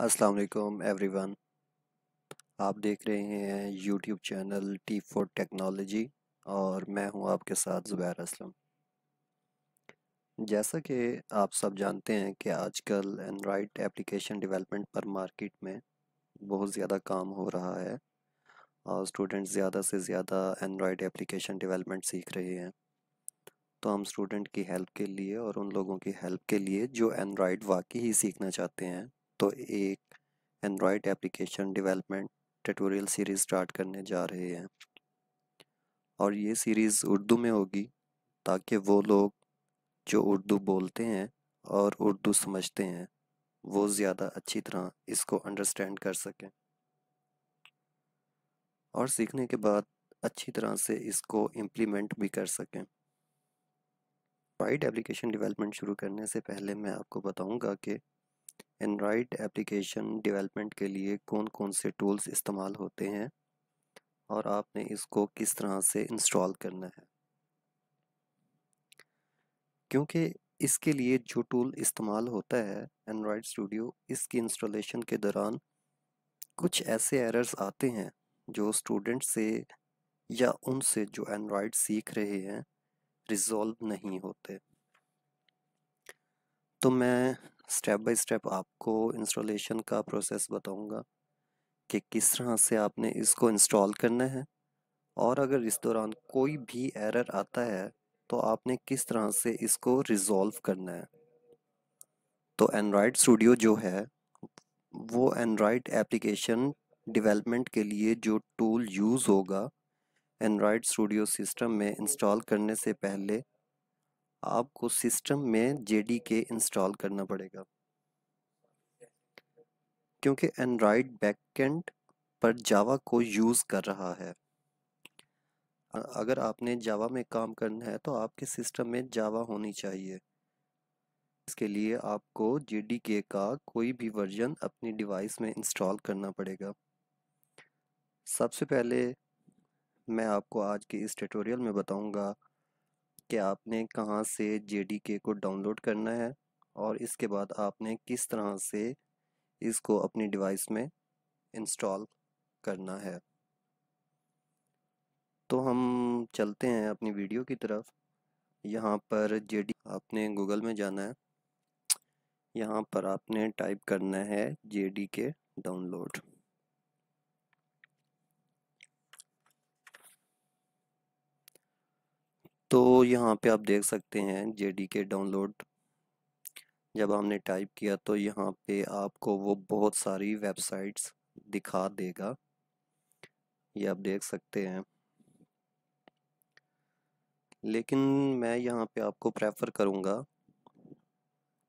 अस्सलाम वालेकुम एवरीवन आप देख रहे हैं YouTube channel T for technology और मैं हूं आपके साथ ज़ुबैर असलम जैसा कि आप सब जानते हैं कि आजकल एंड्रॉयड एप्लीकेशन डेवलपमेंट पर मार्केट में बहुत ज़्यादा काम हो रहा है और स्टूडेंट ज़्यादा से ज़्यादा एंड्रॉयड एप्लीकेशन डेवलपमेंट सीख रहे हैं तो हम स्टूडेंट की हेल्प के लिए और उन लोगों की हेल्प के लिए जो एंड्राइड वाकई ही सीखना चाहते हैं तो एक Android application development tutorial series start करने जा रहे हैं और ये सीरीज़ उर्दू में होगी ताकि वो लोग जो उर्दू बोलते हैं और उर्दू समझते हैं वो ज़्यादा अच्छी तरह इसको अंडरस्टैंड कर सकें और सीखने के बाद अच्छी तरह से इसको इम्प्लीमेंट भी कर सकें वाइड एप्लीकेशन डेवलपमेंट शुरू करने से पहले मैं आपको बताऊंगा कि एंड्रॉयड एप्लीकेशन डेवलपमेंट के लिए कौन कौन से टूल्स इस्तेमाल होते हैं और आपने इसको किस तरह से इंस्टॉल करना है क्योंकि इसके लिए जो टूल इस्तेमाल होता है एंड्रॉयड स्टूडियो इसकी इंस्टॉलेशन के दौरान कुछ ऐसे एरर्स आते हैं जो स्टूडेंट से या उनसे जो एंड्रॉयड सीख रहे हैं रिजॉल्व नहीं होते तो मैं स्टेप बाय स्टेप आपको इंस्टॉलेशन का प्रोसेस बताऊंगा कि किस तरह से आपने इसको इंस्टॉल करना है और अगर इस दौरान कोई भी एरर आता है तो आपने किस तरह से इसको रिजॉल्व करना है तो एंड्रॉयड स्टूडियो जो है वो एंड्रॉयड एप्लीकेशन डेवलपमेंट के लिए जो टूल यूज़ होगा एंड्रॉयड स्टूडियो सिस्टम में इंस्टॉल करने से पहले आपको सिस्टम में जे के इंस्टॉल करना पड़ेगा क्योंकि एंड्राइड बैकेंड पर जावा को यूज़ कर रहा है अगर आपने जावा में काम करना है तो आपके सिस्टम में जावा होनी चाहिए इसके लिए आपको जे का कोई भी वर्जन अपनी डिवाइस में इंस्टॉल करना पड़ेगा सबसे पहले मैं आपको आज के इस ट्यूटोरियल में बताऊंगा कि आपने कहाँ से जे को डाउनलोड करना है और इसके बाद आपने किस तरह से इसको अपनी डिवाइस में इंस्टॉल करना है तो हम चलते हैं अपनी वीडियो की तरफ यहाँ पर जे आपने गूगल में जाना है यहाँ पर आपने टाइप करना है जे के डाउनलोड तो यहाँ पे आप देख सकते हैं जे के डाउनलोड जब हमने टाइप किया तो यहाँ पे आपको वो बहुत सारी वेबसाइट्स दिखा देगा ये आप देख सकते हैं लेकिन मैं यहाँ पे आपको प्रेफर करूँगा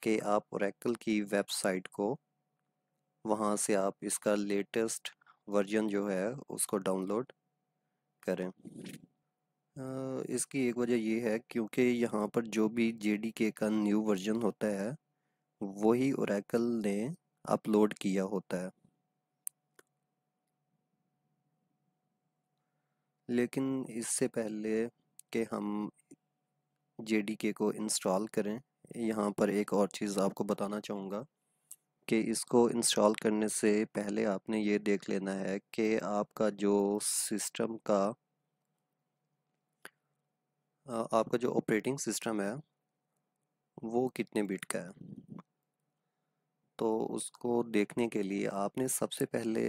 कि आप ओरेकल की वेबसाइट को वहाँ से आप इसका लेटेस्ट वर्जन जो है उसको डाउनलोड करें इसकी एक वजह ये है क्योंकि यहाँ पर जो भी के का न्यू वर्जन होता है वही ओरेकल ने अपलोड किया होता है लेकिन इससे पहले कि हम के को इंस्टॉल करें यहाँ पर एक और चीज़ आपको बताना चाहूँगा कि इसको इंस्टॉल करने से पहले आपने ये देख लेना है कि आपका जो सिस्टम का आपका जो ऑपरेटिंग सिस्टम है वो कितने बिट का है तो उसको देखने के लिए आपने सबसे पहले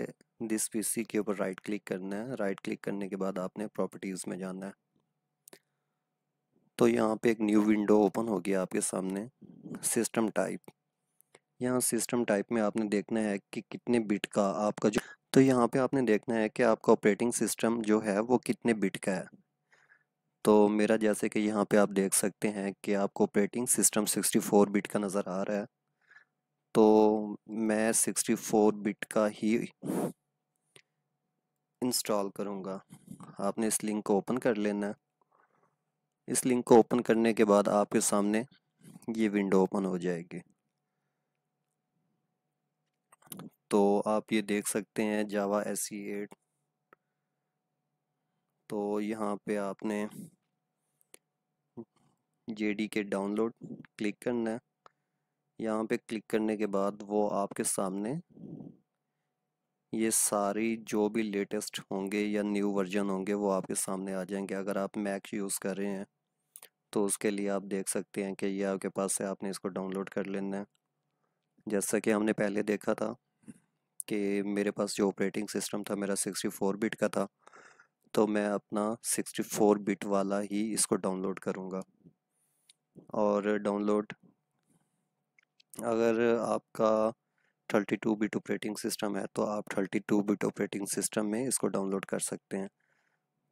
दिस पीसी के ऊपर राइट क्लिक करना है राइट क्लिक करने के बाद आपने प्रॉपर्टीज़ में जाना है तो यहाँ पे एक न्यू विंडो ओपन होगी आपके सामने सिस्टम टाइप यहाँ सिस्टम टाइप में आपने देखना है कि कितने बिट का आपका जो तो यहाँ पे आपने देखना है कि आपका ऑपरेटिंग सिस्टम जो है वो कितने बिट का है तो मेरा जैसे कि यहाँ पे आप देख सकते हैं कि आपको ऑपरेटिंग सिस्टम 64 बिट का नज़र आ रहा है तो मैं 64 बिट का ही इंस्टॉल करूँगा आपने इस लिंक को ओपन कर लेना है इस लिंक को ओपन करने के बाद आपके सामने ये विंडो ओपन हो जाएगी तो आप ये देख सकते हैं जावा एस सी एट तो यहाँ पे आपने जे के डाउनलोड क्लिक करना है यहाँ पे क्लिक करने के बाद वो आपके सामने ये सारी जो भी लेटेस्ट होंगे या न्यू वर्जन होंगे वो आपके सामने आ जाएंगे अगर आप मैक यूज़ कर रहे हैं तो उसके लिए आप देख सकते हैं कि ये आपके पास से आपने इसको डाउनलोड कर लेना है जैसा कि हमने पहले देखा था कि मेरे पास जो ऑपरेटिंग सिस्टम था मेरा फोर बिट का था तो मैं अपना 64 बिट वाला ही इसको डाउनलोड करूँगा और डाउनलोड अगर आपका 32 बिट ऑपरेटिंग सिस्टम है तो आप 32 बिट ऑपरेटिंग सिस्टम में इसको डाउनलोड कर सकते हैं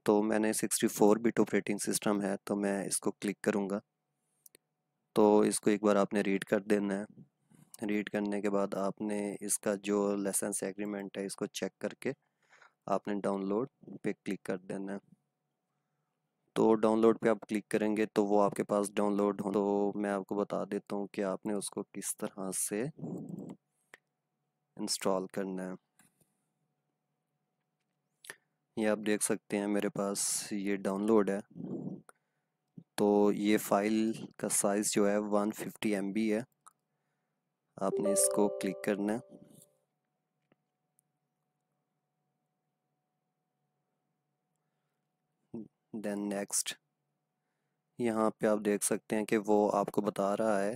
तो मैंने 64 बिट ऑपरेटिंग सिस्टम है तो मैं इसको क्लिक करूँगा तो इसको एक बार आपने रीड कर देना है रीड करने के बाद आपने इसका जो लाइसेंस एग्रीमेंट है इसको चेक करके आपने डाउनलोड पे क्लिक कर देना है तो डाउनलोड पे आप क्लिक करेंगे तो वो आपके पास डाउनलोड हो तो मैं आपको बता देता हूँ कि आपने उसको किस तरह से इंस्टॉल करना है ये आप देख सकते हैं मेरे पास ये डाउनलोड है तो ये फाइल का साइज़ जो है 150 एमबी है आपने इसको क्लिक करना है देन नेक्स्ट यहाँ पे आप देख सकते हैं कि वो आपको बता रहा है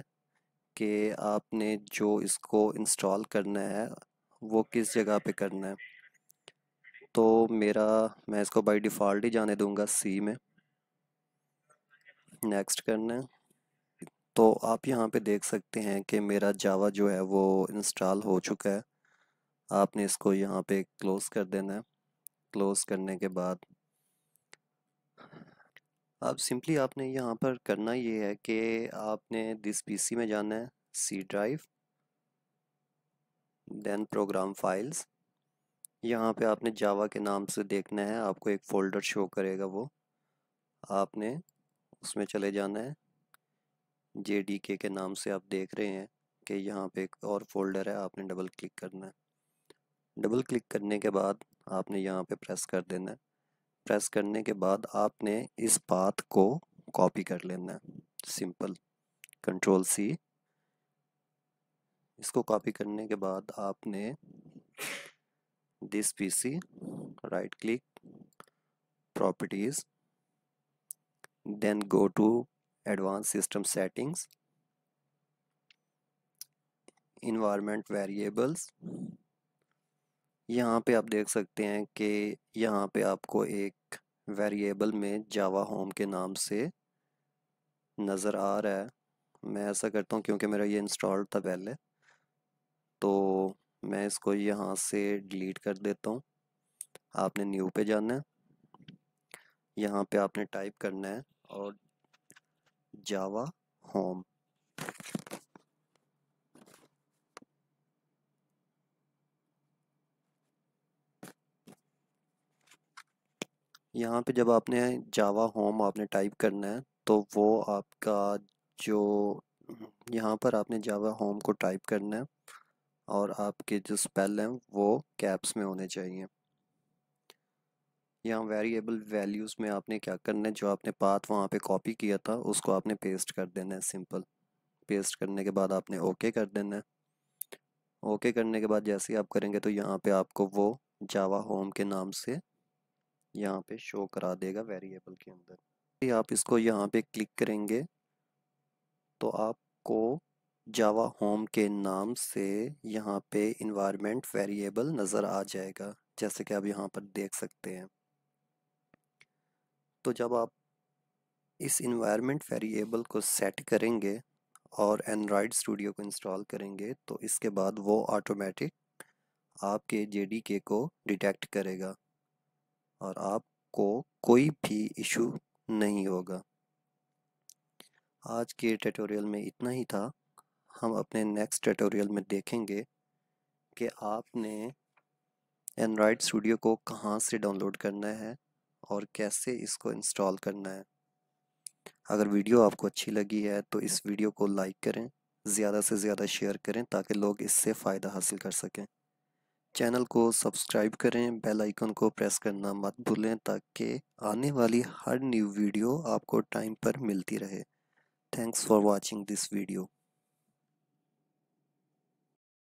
कि आपने जो इसको इंस्टॉल करना है वो किस जगह पे करना है तो मेरा मैं इसको बाय डिफ़ॉल्ट ही जाने दूंगा सी में नेक्स्ट करना है तो आप यहाँ पे देख सकते हैं कि मेरा जावा जो है वो इंस्टॉल हो चुका है आपने इसको यहाँ पे क्लोज़ कर देना है क्लोज़ करने के बाद अब सिंपली आपने यहाँ पर करना ये है कि आपने दिस पीसी में जाना है C drive then program files यहाँ पे आपने जावा के नाम से देखना है आपको एक फ़ोल्डर शो करेगा वो आपने उसमें चले जाना है जे डी के के नाम से आप देख रहे हैं कि यहाँ पे एक और फोल्डर है आपने डबल क्लिक करना है डबल क्लिक करने के बाद आपने यहाँ पे प्रेस कर देना है प्रेस करने के बाद आपने इस पाथ को कॉपी कर लेना है सिंपल कंट्रोल सी इसको कॉपी करने के बाद आपने this PC right click properties then go to advance system settings environment variables यहाँ पे आप देख सकते हैं कि यहाँ पे आपको एक वेरिएबल में जावा होम के नाम से नज़र आ रहा है मैं ऐसा करता हूँ क्योंकि मेरा ये इंस्टॉल था पहले तो मैं इसको यहाँ से डिलीट कर देता हूँ आपने न्यू पे जाना है यहाँ पे आपने टाइप करना है और जावा होम यहाँ पे जब आपने जावा होम आपने टाइप करना है तो वो आपका जो यहाँ पर आपने जावा होम को टाइप करना है और आपके जो स्पेल हैं वो कैप्स में होने चाहिए यहाँ वेरिएबल वैल्यूज़ में आपने क्या करना है जो आपने पाथ वहाँ पे कॉपी किया था उसको आपने पेस्ट कर देना है सिंपल पेस्ट करने के बाद आपने ओके कर देना है ओके करने के बाद जैसे ही आप करेंगे तो यहाँ पे आपको वो जावा होम के नाम से यहाँ पे शो करा देगा वेरिएबल के अंदर आप इसको यहाँ पे क्लिक करेंगे तो आपको जावा होम के नाम से यहाँ पे इन्वायरमेंट वेरिएबल नज़र आ जाएगा जैसे कि आप यहाँ पर देख सकते हैं तो जब आप इस इन्वायरमेंट वेरिएबल को सेट करेंगे और एंड्रॉयड स्टूडियो को इंस्टॉल करेंगे तो इसके बाद वो ऑटोमेटिक आपके जे को डिटेक्ट करेगा और आपको कोई भी इशू नहीं होगा आज के ट्यूटोरियल में इतना ही था हम अपने नेक्स्ट ट्यूटोरियल में देखेंगे कि आपने एंड्रॉयड स्टूडियो को कहाँ से डाउनलोड करना है और कैसे इसको इंस्टॉल करना है अगर वीडियो आपको अच्छी लगी है तो इस वीडियो को लाइक करें ज़्यादा से ज़्यादा शेयर करें ताकि लोग इससे फ़ायदा हासिल कर सकें चैनल को सब्सक्राइब करें बेल आइकन को प्रेस करना मत भूलें ताकि आने वाली हर न्यू वीडियो आपको टाइम पर मिलती रहे thanks for watching this video